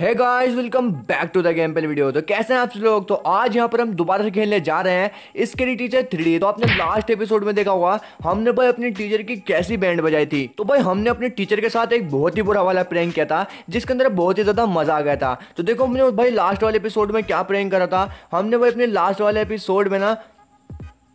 है guys welcome back to the game पे video तो कैसे हैं आप लोग तो आज यहाँ पर हम दोबारा से खेलने जा रहे हैं इसके लिए टीचर थ्री तो आपने लास्ट एपिसोड में देखा होगा हमने भाई अपने टीचर की कैसी बैंड बजाई थी तो भाई हमने अपने टीचर के साथ एक बहुत ही बुरा वाला प्रैंक किया था जिसके अंदर बहुत ही ज़्यादा मजा आ गया था तो देखो हमने भाई लास्ट वाले एपिसोड में क्या प्रैंक करा था हमने भाई अपने लास्ट वाले एपिसोड में ना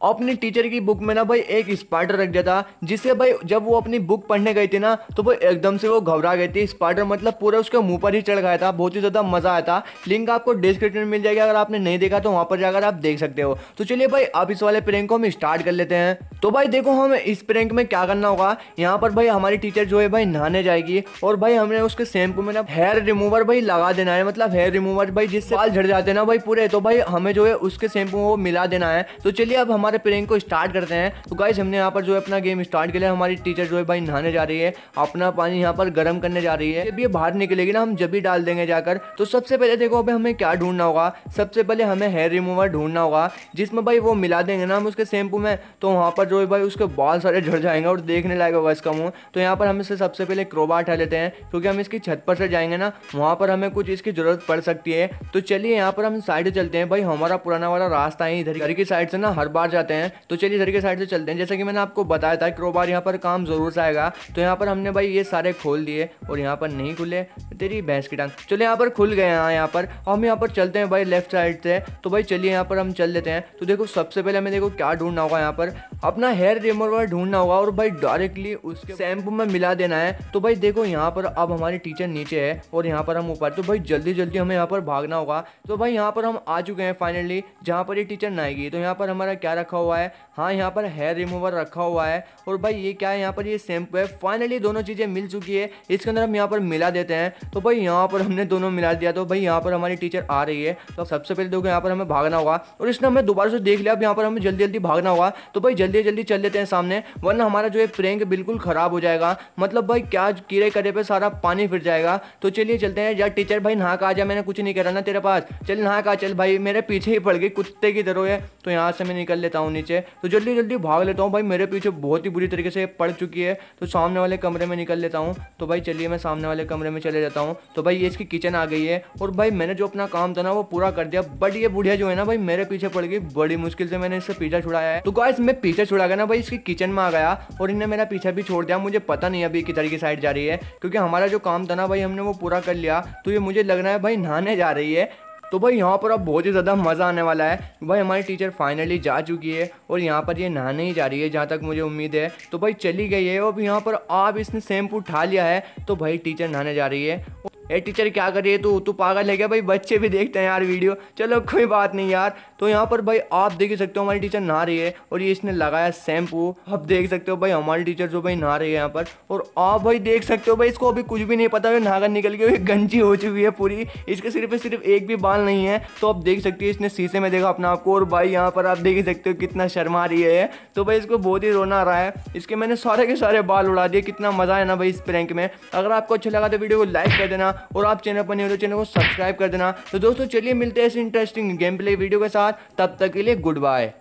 अपनी टीचर की बुक में ना भाई एक स्पार्टर रख दिया था जिससे भाई जब वो अपनी बुक पढ़ने गई थी ना तो भाई एकदम से वो घबरा गई थी स्पार्टर मतलब पूरा उसके मुंह पर ही चढ़ गया था बहुत ही ज़्यादा मज़ा आया था लिंक आपको डिस्क्रिप्शन में मिल जाएगा अगर आपने नहीं देखा तो वहाँ पर जाकर आप देख सकते हो तो चलिए भाई अब इस वाले प्रेंक को हम स्टार्ट कर लेते हैं तो भाई देखो हमें इस प्रेंक में क्या करना होगा यहाँ पर भाई हमारी टीचर जो है भाई नहाने जाएगी और भाई हमने उसके शैम्पू में ना हेयर रिमूवर भाई लगा देना है मतलब हेयर रिमूवर भाई जिससे बाल झड़ जाते हैं ना भाई पूरे तो भाई हमें जो है उसके शैम्पू वो मिला देना है तो चलिए अब हमारे हमारे प्रेंग को स्टार्ट करते हैं तो गाइज हमने यहाँ पर जो है अपना गेम स्टार्ट किया है हमारी टीचर जो है भाई नहाने जा रही है अपना पानी यहाँ पर गर्म करने जा रही है जब ये बाहर निकलेगी ना हम जब भी डाल देंगे जाकर तो सबसे पहले देखो अभी हमें क्या ढूंढना होगा सबसे पहले हमें हेयर रिमूवर ढूंढना होगा जिसमें भाई वो मिला देंगे ना हम उसके शैम्पू में तो वहाँ पर जो है भाई उसके बाल सारे झड़ जाएंगे और देखने लायक होगा इसका मुँह तो यहाँ पर हम इसे सबसे पहले क्रोबा उठा लेते हैं क्योंकि हम इसकी छत पर से जाएंगे ना वहाँ पर हमें कुछ इसकी ज़रूरत पड़ सकती है तो चलिए यहाँ पर हम साइड चलते हैं भाई हमारा पुराना वाला रास्ता है इधर घर की साइड से ना हर बार जाते हैं तो चलिए इधर के साइड से चलते हैं जैसा कि मैंने आपको बताया था क्रोबार यहाँ पर काम ज़रूर से आएगा तो यहाँ पर हमने भाई ये सारे खोल दिए और यहाँ पर नहीं खुले तेरी भैंस की टांग चलो यहाँ पर खुल गए हैं यहाँ पर हम यहाँ पर चलते हैं भाई लेफ्ट साइड से तो भाई चलिए यहाँ पर हम चल लेते हैं तो देखो सबसे पहले हमें देखो क्या ढूंढना होगा यहाँ पर अपना हेयर रिमूवर ढूंढना होगा और भाई डायरेक्टली उसके शैम्पू में मिला देना है तो भाई देखो यहाँ पर अब हमारी टीचर नीचे है और यहाँ पर हम ऊपर तो भाई जल्दी जल्दी हमें यहाँ पर भागना होगा तो भाई यहाँ पर हम आ चुके हैं फाइनली जहाँ पर ये टीचर ना आएगी तो यहाँ पर हमारा क्या रखा हुआ है हाँ यहाँ पर हेयर रिमूवर रखा हुआ है और भाई ये क्या है यहाँ पर ये शैम्पू है फाइनली दोनों चीज़ें मिल चुकी है इसके अंदर हम यहाँ पर मिला देते हैं तो भाई यहाँ पर हमने दोनों मिला दिया तो भाई यहाँ पर हमारी टीचर आ रही है तो सबसे पहले देखो यहाँ पर हमें भागना होगा और इसने हमें दोबारा से देख लिया अब यहाँ पर हमें जल्दी जल्दी भागना होगा तो भाई जल्दी जल्दी चल लेते हैं सामने वरना हमारा जो है प्रेंग बिल्कुल ख़राब हो जाएगा मतलब भाई क्या कीड़े करे पे सारा पानी फिर जाएगा तो चलिए चलते हैं यार टीचर भाई नहा कहा आ मैंने कुछ नहीं करा ना तेरे पास चल नहा कहा चल भाई मेरे पीछे ही पड़ गई कुत्ते की तरह है तो यहाँ से मैं निकल लेता हूँ नीचे तो जल्दी जल्दी भाग लेता हूँ भाई मेरे पीछे बहुत ही बुरी तरीके से पड़ चुकी है तो सामने वाले कमरे में निकल लेता हूँ तो भाई चलिए मैं सामने वाले कमरे में चले जाता करता हूँ तो भाई ये इसकी किचन आ गई है और भाई मैंने जो अपना काम था ना वो पूरा कर दिया बट ये बुढ़िया जो है ना भाई मेरे पीछे पड़ गई बड़ी मुश्किल से मैंने इससे पीछा छुड़ाया है तो गाइस मैं पीछे छुड़ा गया ना भाई इसकी किचन में आ गया और इन्हें मेरा पीछा भी छोड़ दिया मुझे पता नहीं अभी किधर की साइड जा रही है क्योंकि हमारा जो काम था ना भाई हमने वो पूरा कर लिया तो ये मुझे लग रहा है भाई नहाने जा रही है तो भाई यहाँ पर अब बहुत ही ज़्यादा मज़ा आने वाला है भाई हमारी टीचर फाइनली जा चुकी है और यहाँ पर ये नहाने ही जा रही है जहाँ तक मुझे उम्मीद है तो भाई चली गई है और यहाँ पर आप इसने शैम्पू उठा लिया है तो भाई टीचर नहाने जा रही है ए टीचर क्या कर रही है तू तू पागल है क्या भाई बच्चे भी देखते हैं यार वीडियो चलो कोई बात नहीं यार तो यहाँ पर भाई आप देख सकते हो हमारी टीचर नहा रही है और ये इसने लगाया शैम्पू आप देख सकते हो भाई हमारी टीचर जो भाई नहा रही है यहाँ पर और आप भाई देख सकते हो भाई इसको अभी कुछ भी नहीं पता है नागर निकल के गंजी हो चुकी है पूरी इसके सिर्फ सिर्फ एक भी बाल नहीं है तो आप देख सकते हो इसने शीशे में देखा अपने आपको और भाई यहाँ पर आप देख ही सकते हो कितना शर्मा रही है तो भाई इसको बहुत ही रोना रहा है इसके मैंने सारे के सारे बाल उड़ा दिए कितना मज़ा है ना भाई इस प्रैंक में अगर आपको अच्छा लगा तो वीडियो को लाइक कर देना और आप चैनल पर नहीं हो तो चैनल को सब्सक्राइब कर देना तो दोस्तों चलिए मिलते हैं इस इंटरेस्टिंग गेम प्ले वीडियो के साथ तब तक के लिए गुड बाय